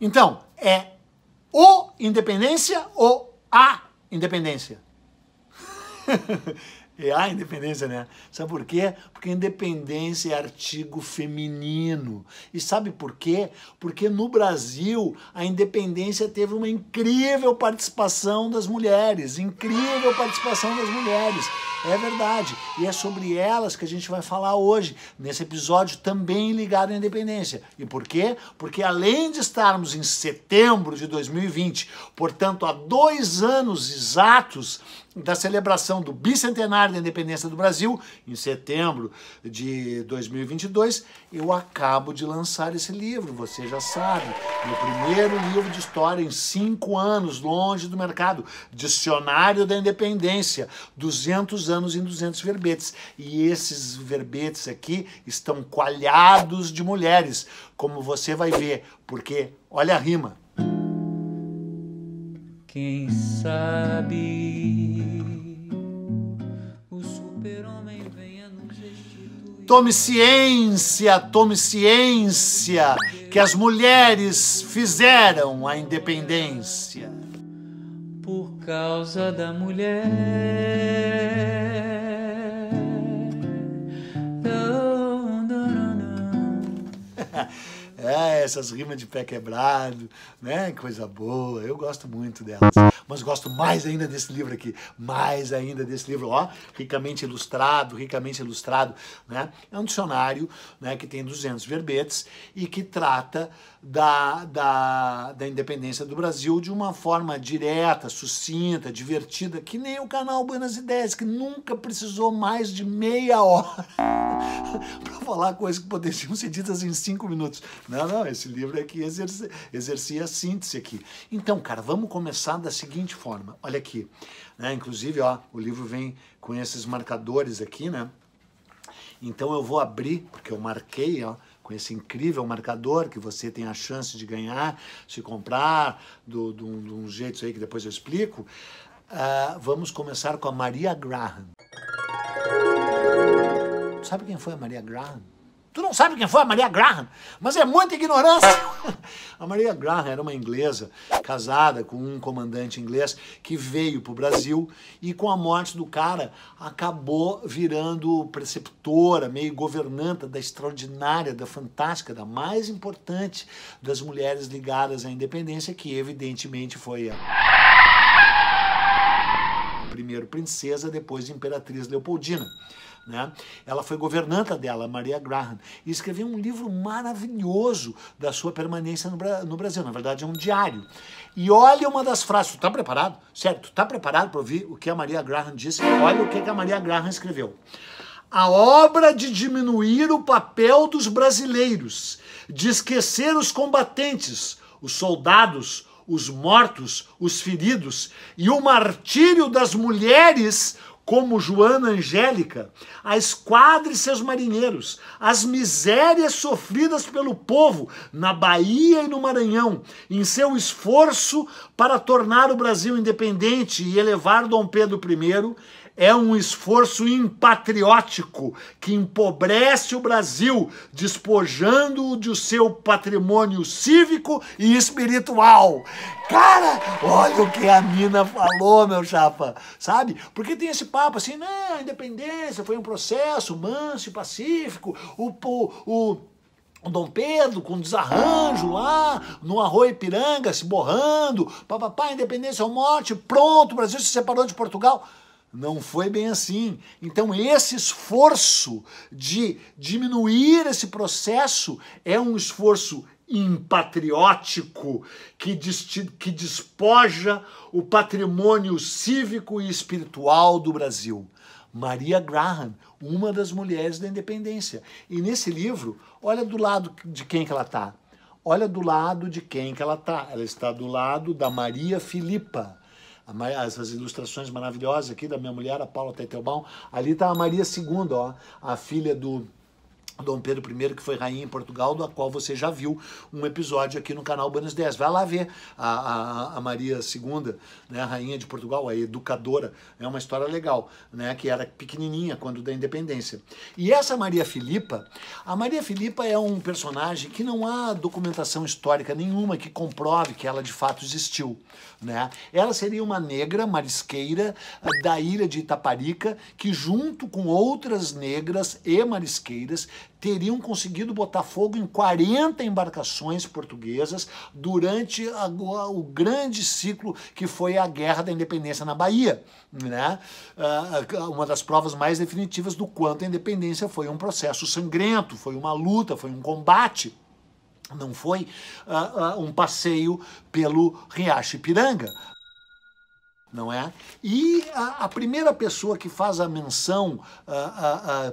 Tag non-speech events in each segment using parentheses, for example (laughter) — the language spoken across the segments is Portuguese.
Então, é o independência ou a independência? (laughs) É a independência, né? Sabe por quê? Porque independência é artigo feminino. E sabe por quê? Porque no Brasil a independência teve uma incrível participação das mulheres, incrível participação das mulheres. É verdade. E é sobre elas que a gente vai falar hoje, nesse episódio também ligado à independência. E por quê? Porque além de estarmos em setembro de 2020, portanto, há dois anos exatos da celebração do bicentenário da independência do Brasil, em setembro de 2022, eu acabo de lançar esse livro, você já sabe. Meu primeiro livro de história em cinco anos, longe do mercado. Dicionário da Independência, 200 anos em 200 verbetes. E esses verbetes aqui estão coalhados de mulheres, como você vai ver, porque olha a rima. Quem sabe Tome ciência, tome ciência que as mulheres fizeram a independência. Por causa da mulher. É, essas rimas de pé quebrado, né? Coisa boa. Eu gosto muito delas. Mas gosto mais ainda desse livro aqui. Mais ainda desse livro, ó, ricamente ilustrado, ricamente ilustrado, né? É um dicionário, né, que tem 200 verbetes e que trata da, da, da independência do Brasil de uma forma direta, sucinta, divertida, que nem o canal Buenas Ideias, que nunca precisou mais de meia hora (laughs) para falar coisas que poderiam ser ditas em cinco minutos, né? Não, ah, não, esse livro é que exercia, exercia a síntese aqui. Então, cara, vamos começar da seguinte forma. Olha aqui, né? Inclusive, ó, o livro vem com esses marcadores aqui, né? Então eu vou abrir, porque eu marquei, ó, com esse incrível marcador que você tem a chance de ganhar se comprar do, do, de um jeito aí que depois eu explico. Uh, vamos começar com a Maria Graham. Sabe quem foi a Maria Graham? Tu não sabe quem foi a Maria Graham, mas é muita ignorância. (laughs) A Maria Graham era uma inglesa casada com um comandante inglês que veio para o Brasil e com a morte do cara acabou virando preceptora, meio governanta da extraordinária, da fantástica, da mais importante das mulheres ligadas à independência, que evidentemente foi a primeiro princesa, depois imperatriz Leopoldina. Né? Ela foi governanta dela, Maria Graham, e escreveu um livro maravilhoso da sua permanência no, Bra no Brasil. Na verdade, é um diário. E olha uma das frases. Tu tá preparado? Certo, tu tá preparado para ouvir o que a Maria Graham disse? Olha o que, que a Maria Graham escreveu a obra de diminuir o papel dos brasileiros, de esquecer os combatentes, os soldados, os mortos, os feridos e o martírio das mulheres como Joana Angélica, a esquadra e seus marinheiros, as misérias sofridas pelo povo na Bahia e no Maranhão, em seu esforço para tornar o Brasil independente e elevar Dom Pedro I, é um esforço impatriótico que empobrece o Brasil, despojando-o de seu patrimônio cívico e espiritual. Cara, olha o que a mina falou, meu chapa, sabe? Porque tem esse papo assim, não, a independência foi um processo manso e pacífico, o, o, o o Dom Pedro com desarranjo lá, no Arroio Piranga, se borrando, papapá, independência ou morte, pronto, o Brasil se separou de Portugal. Não foi bem assim. Então, esse esforço de diminuir esse processo é um esforço impatriótico que, que despoja o patrimônio cívico e espiritual do Brasil. Maria Graham, uma das mulheres da independência. E nesse livro, olha do lado de quem que ela está. Olha do lado de quem que ela está. Ela está do lado da Maria Filipa essas ilustrações maravilhosas aqui da minha mulher, a Paula Teitelbaum. Ali está a Maria II, ó, a filha do Dom Pedro I, que foi rainha em Portugal, da qual você já viu um episódio aqui no canal Buenos 10. Vai lá ver a, a, a, Maria II, né, a rainha de Portugal, a educadora. É uma história legal, né, que era pequenininha quando da independência. E essa Maria Filipa, a Maria Filipa é um personagem que não há documentação histórica nenhuma que comprove que ela de fato existiu. Né? Ela seria uma negra marisqueira eh, da ilha de Itaparica que junto com outras negras e marisqueiras teriam conseguido botar fogo em 40 embarcações portuguesas durante a, o grande ciclo que foi a Guerra da Independência na Bahia. Né? Ah, ah, uma das provas mais definitivas do quanto a independência foi um processo sangrento, foi uma luta, foi um combate não foi uh, uh, um passeio pelo Riacho Ipiranga não é? E a, a, primeira pessoa que faz a menção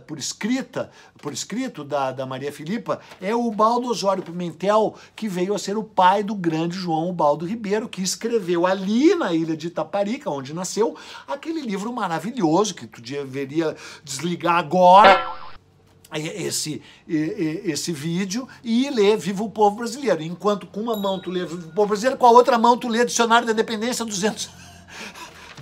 por escrita, por escrito da, da Maria Filipa é o Baldo Osório Pimentel, que veio a ser o pai do grande João Baldo Ribeiro, que escreveu ali na ilha de Itaparica, onde nasceu, aquele livro maravilhoso que tu deveria desligar agora esse, esse vídeo e ler Viva o Povo Brasileiro. Enquanto com uma mão tu lê Viva o Povo Brasileiro, com a outra mão tu lê Dicionário da Independência 200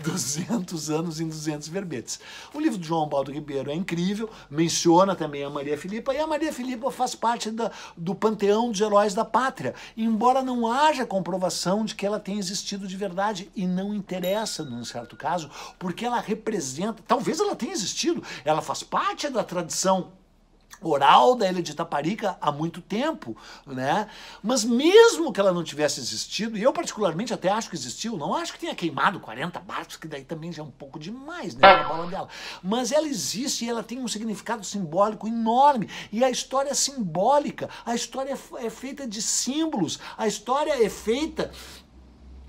200 (laughs) anos em 200 verbetes. O livro de João Baldo Ribeiro é incrível, menciona também a Maria Filipa, e a Maria Filipa faz parte da, do panteão dos heróis da pátria, embora não haja comprovação de que ela tenha existido de verdade, e não interessa num certo caso, porque ela representa, talvez ela tenha existido, ela faz parte da tradição oral da Ilha de Itaparica há muito tempo, né? Mas mesmo que ela não tivesse existido, e eu particularmente até acho que existiu, não acho que tenha queimado 40 barcos, que daí também já é um pouco demais, né, a bola dela. Mas ela existe e ela tem um significado simbólico enorme, e a história é simbólica, a história é, é feita de símbolos, a história é feita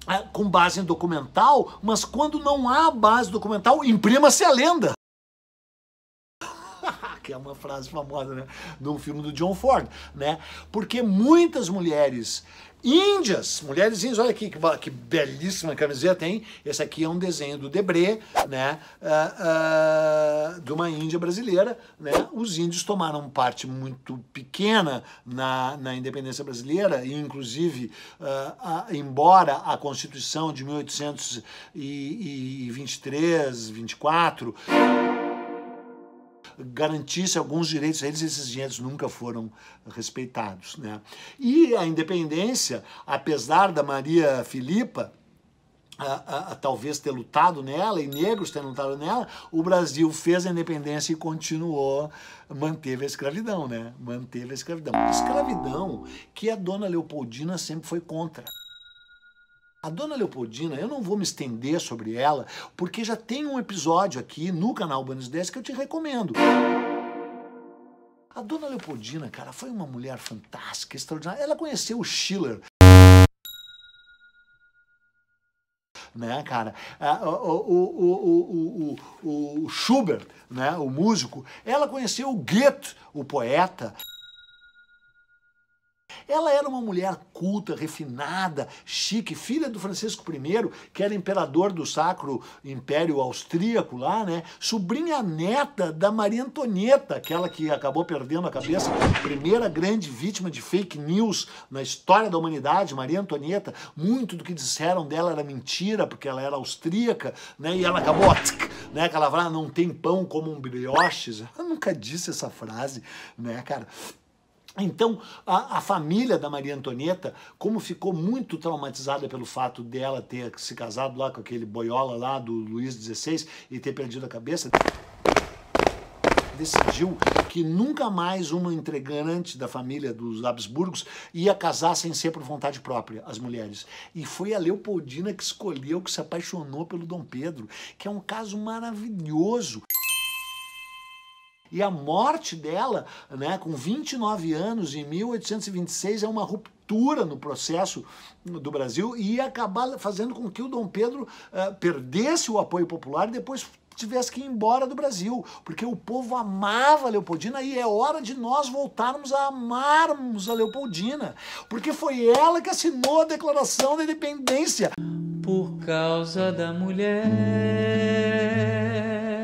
é, com base em documental, mas quando não há base documental, imprima-se a lenda que é uma frase famosa, né, do filme do John Ford, né? Porque muitas mulheres índias, mulheres índias, olha aqui que, que belíssima camiseta, tem. Esse aqui é um desenho do Debré, né, uh, uh, de uma índia brasileira, né? Os índios tomaram parte muito pequena na, na independência brasileira, e inclusive, uh, embora a Constituição de 1823, 24 garantisse alguns direitos a eles, esses direitos nunca foram respeitados. Né? E a independência, apesar da Maria Filipa, a, a, a, talvez ter lutado nela e negros ter lutado nela, o Brasil fez a independência e continuou, manteve a escravidão, né? Manteve a escravidão. Escravidão que a dona Leopoldina sempre foi contra. A dona Leopoldina, eu não vou me estender sobre ela, porque já tem um episódio aqui no canal Banos 10 que eu te recomendo. A dona Leopoldina, cara, foi uma mulher fantástica, extraordinária. Ela conheceu o Schiller, né, cara? O, o, o, o, Schubert, né, o músico, ela conheceu o Goethe, o poeta. Ela era uma mulher culta, refinada, chique, filha do Francisco I, que era imperador do Sacro Império Austríaco lá, né? Sobrinha neta da Maria Antonieta, aquela que acabou perdendo a cabeça, primeira grande vítima de fake news na história da humanidade, Maria Antonieta. Muito do que disseram dela era mentira, porque ela era austríaca, né? E ela acabou, tsk, (laughs) né? Que ela fala, não tem pão como um brioche. Ela nunca disse essa frase, né, cara? Então, a, a, família da Maria Antonieta, como ficou muito traumatizada pelo fato dela ter se casado lá com aquele boiola lá do Luís XVI e ter perdido a cabeça, decidiu que nunca mais uma entregante da família dos Habsburgos ia casar sem ser por vontade própria, as mulheres. E foi a Leopoldina que escolheu, que se apaixonou pelo Dom Pedro, que é um caso maravilhoso. E a morte dela, né, com 29 anos, em 1826, é uma ruptura no processo do Brasil e ia acabar fazendo com que o Dom Pedro uh, perdesse o apoio popular e depois tivesse que ir embora do Brasil, porque o povo amava a Leopoldina e é hora de nós voltarmos a amarmos a Leopoldina, porque foi ela que assinou a Declaração da Independência. Por causa da mulher.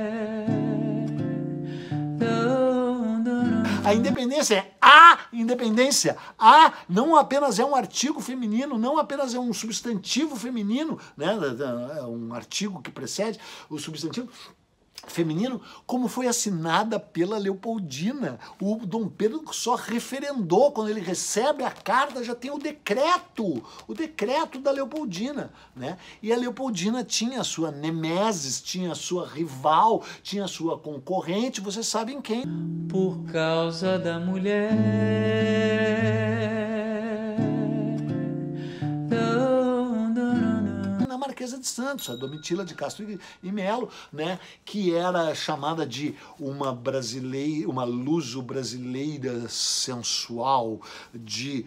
A independência é a independência. A não apenas é um artigo feminino, não apenas é um substantivo feminino, né? É um artigo que precede o substantivo feminino, como foi assinada pela Leopoldina. O Dom Pedro só referendou, quando ele recebe a carta, já tem o decreto, o decreto da Leopoldina, né? E a Leopoldina tinha a sua nemesis, tinha a sua rival, tinha a sua concorrente, vocês sabem quem? Por causa da mulher Marquesa de Santos, a Domitila de Castro e Melo, né, que era chamada de uma brasileira, uma luso brasileira sensual de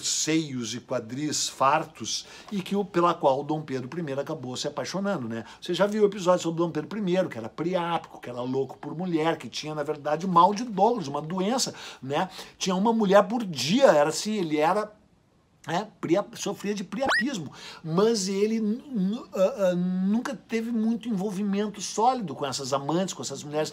seios e quadris fartos e que pela qual Dom Pedro I acabou se apaixonando, né? Você já viu o episódio sobre Dom Pedro I, que era priápico, que era louco por mulher, que tinha na verdade mal de Douglas, uma doença, né? Tinha uma mulher por dia, era assim, ele era é, sofria de priapismo, mas ele uh, uh, nunca teve muito envolvimento sólido com essas amantes, com essas mulheres.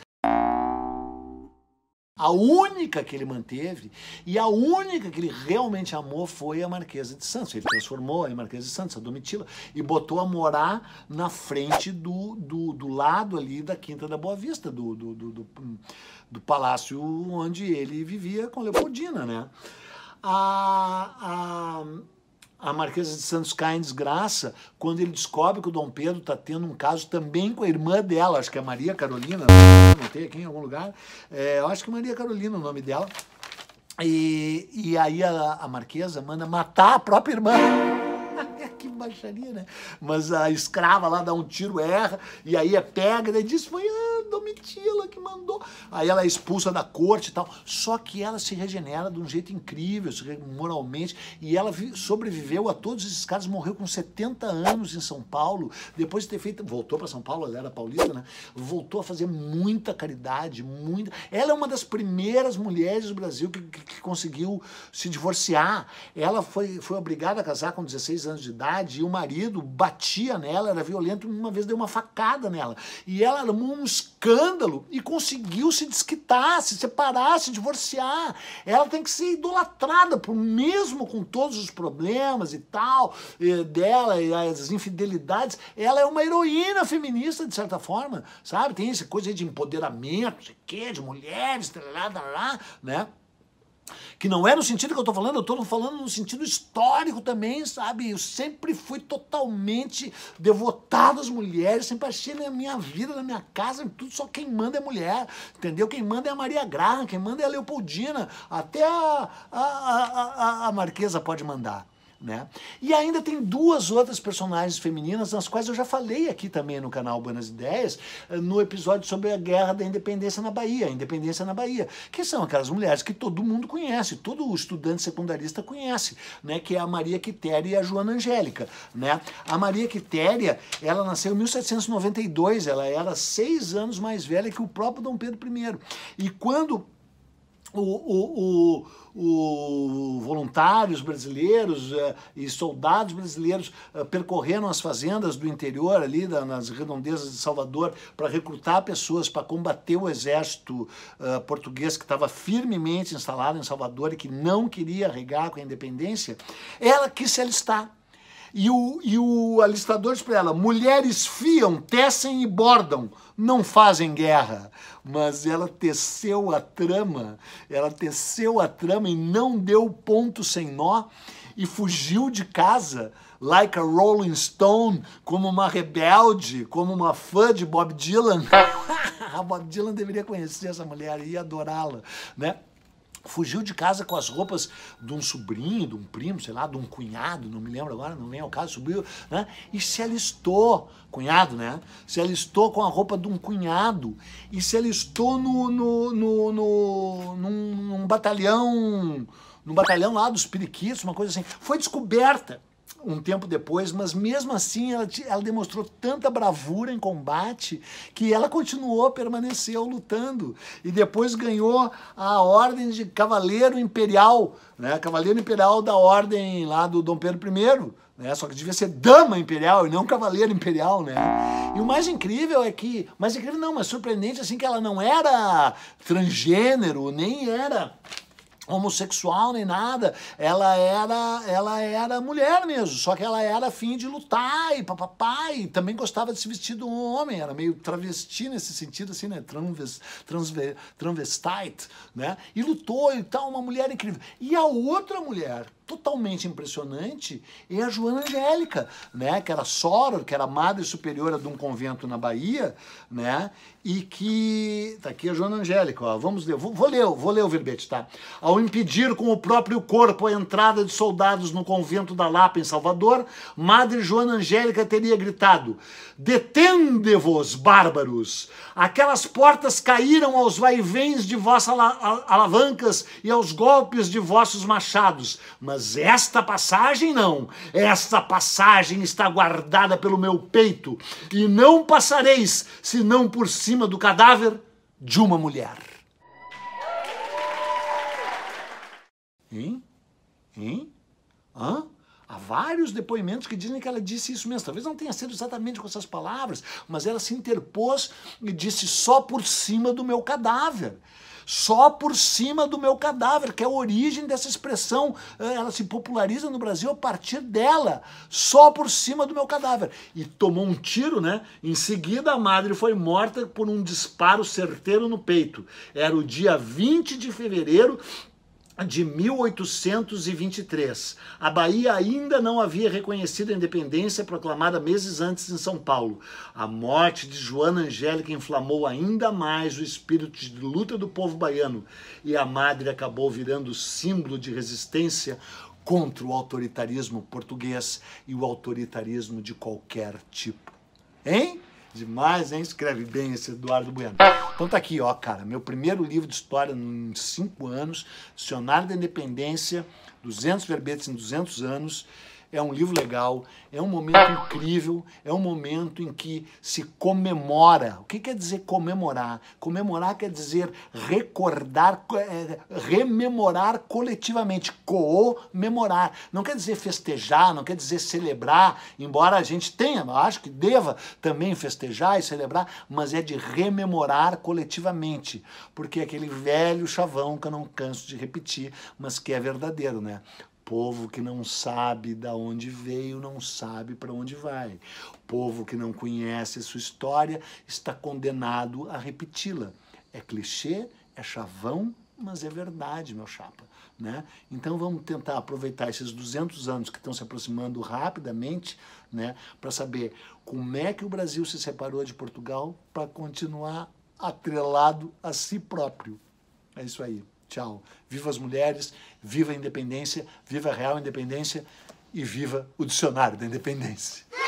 A única que ele manteve e a única que ele realmente amou foi a Marquesa de Santos. Ele transformou a Marquesa de Santos, a Domitila, e botou a morar na frente do, do, do lado ali da Quinta da Boa Vista, do, do, do, do, do palácio onde ele vivia com Leopoldina, né? a, a, a Marquesa de Santos cai em desgraça quando ele descobre que o Dom Pedro está tendo um caso também com a irmã dela, acho que é Maria Carolina, não tem aqui em algum lugar, é, eu acho que é Maria Carolina é o nome dela. E, e aí a, a Marquesa manda matar a própria irmã (laughs) que baixaria, né? Mas a escrava lá dá um tiro, erra, e aí é pega, e diz, foi, ah, Domitila que mandou. Aí ela é expulsa da corte e tal. Só que ela se regenera de um jeito incrível, moralmente, e ela sobreviveu a todos esses casos, morreu com 70 anos em São Paulo, depois de ter feito, voltou para São Paulo, ela era paulista, né? Voltou a fazer muita caridade, muita. Ela é uma das primeiras mulheres do Brasil que, que, que conseguiu se divorciar. Ela foi, foi obrigada a casar com 16 anos de idade e o marido batia nela, era violento, uma vez deu uma facada nela. E ela armou uns escândalo e conseguiu se desquitar, se separar, se divorciar. Ela tem que ser idolatrada, por mesmo com todos os problemas e tal, e eh, dela e as infidelidades. Ela é uma heroína feminista, de certa forma, sabe? Tem essa coisa de empoderamento, de sei quê, de mulheres, lá, lá, lá, né? Que não é no sentido que eu estou falando, eu estou falando no sentido histórico também, sabe? Eu sempre fui totalmente devotado às mulheres, sempre achei na minha vida, na minha casa, tudo só quem manda é mulher, entendeu? Quem manda é a Maria Graham, quem manda é a Leopoldina, até a, a, a, a, a Marquesa pode mandar. Né? E ainda tem duas outras personagens femininas, nas quais eu já falei aqui também no canal Buenas Ideias, eh, no episódio sobre a Guerra da Independência na Bahia, a Independência na Bahia, que são aquelas mulheres que todo mundo conhece, todo estudante secundarista conhece, né? que é a Maria Quitéria e a Joana Angélica. Né? A Maria Quitéria, ela nasceu em 1792, ela era seis anos mais velha que o próprio Dom Pedro I. E quando o, o, o, o, voluntários brasileiros eh, e soldados brasileiros eh, percorreram as fazendas do interior ali da, nas redondezas de Salvador para recrutar pessoas para combater o exército eh, português que estava firmemente instalado em Salvador e que não queria regar com a independência, ela quis se alistar e o, e o alistador diz para ela: mulheres fiam, tecem e bordam, não fazem guerra. Mas ela teceu a trama, ela teceu a trama e não deu ponto sem nó e fugiu de casa, like a Rolling Stone, como uma rebelde, como uma fã de Bob Dylan. (laughs) a Bob Dylan deveria conhecer essa mulher e adorá-la, né? fugiu de casa com as roupas de um sobrinho, de um primo, sei lá, de um cunhado, não me lembro agora, não vem é ao caso, subiu, né? E se alistou, cunhado, né? Se alistou com a roupa de um cunhado e se alistou no, no, no, no num, num batalhão, num batalhão lá dos periquitos, uma coisa assim. Foi descoberta um tempo depois, mas mesmo assim ela, ela demonstrou tanta bravura em combate que ela continuou, permaneceu lutando e depois ganhou a ordem de Cavaleiro Imperial, né? Cavaleiro Imperial da ordem lá do Dom Pedro I. Né? Só que devia ser dama imperial e não cavaleiro imperial, né? E o mais incrível é que, mais incrível não, mas surpreendente assim que ela não era transgênero, nem era homossexual nem nada, ela era ela era mulher mesmo, só que ela era afim de lutar e papapá, e também gostava de se vestir homem, era meio travesti nesse sentido assim, né, Tranves, transve, transvestite, né, e lutou e tal, uma mulher incrível. E a outra mulher totalmente impressionante é a Joana Angélica, né, que era soror, que era madre superiora de um convento na Bahia, né, e que tá aqui a Joana Angélica, ó, vamos ler, vou, vou ler, vou ler o verbete, tá? Ao impedir com o próprio corpo a entrada de soldados no convento da Lapa em Salvador, madre Joana Angélica teria gritado: "Detende-vos, bárbaros! Aquelas portas caíram aos vaivéns de vossas alavancas e aos golpes de vossos machados, mas mas esta passagem não. Esta passagem está guardada pelo meu peito, e não passareis senão por cima do cadáver de uma mulher. Hein? Hein? Hã? Há vários depoimentos que dizem que ela disse isso mesmo. Talvez não tenha sido exatamente com essas palavras, mas ela se interpôs e disse só por cima do meu cadáver só por cima do meu cadáver, que é a origem dessa expressão, eh, ela se populariza no Brasil a partir dela, só por cima do meu cadáver. E tomou um tiro, né? Em seguida, a madre foi morta por um disparo certeiro no peito. Era o dia 20 de fevereiro de 1823. A Bahia ainda não havia reconhecido a independência proclamada meses antes em São Paulo. A morte de Joana Angélica inflamou ainda mais o espírito de luta do povo baiano e a madre acabou virando símbolo de resistência contra o autoritarismo português e o autoritarismo de qualquer tipo. Hein? Demais, hein? Escreve bem esse Eduardo Bueno. Então tá aqui, ó, cara. Meu primeiro livro de história em cinco anos, Dicionário da Independência, 200 verbetes em 200 anos. É um livro legal, é um momento incrível, é um momento em que se comemora. O que quer dizer comemorar? Comemorar quer dizer recordar, é, rememorar coletivamente, comemorar. Não quer dizer festejar, não quer dizer celebrar, embora a gente tenha, acho que deva também festejar e celebrar, mas é de rememorar coletivamente, porque é aquele velho chavão que eu não canso de repetir, mas que é verdadeiro, né? Povo que não sabe da onde veio, não sabe para onde vai. Povo que não conhece sua história está condenado a repeti-la. É clichê, é chavão, mas é verdade, meu chapa. Né? Então vamos tentar aproveitar esses 200 anos que estão se aproximando rapidamente né, para saber como é que o Brasil se separou de Portugal para continuar atrelado a si próprio. É isso aí. Tchau. Viva as mulheres, viva a independência, viva a real independência e viva o dicionário da independência.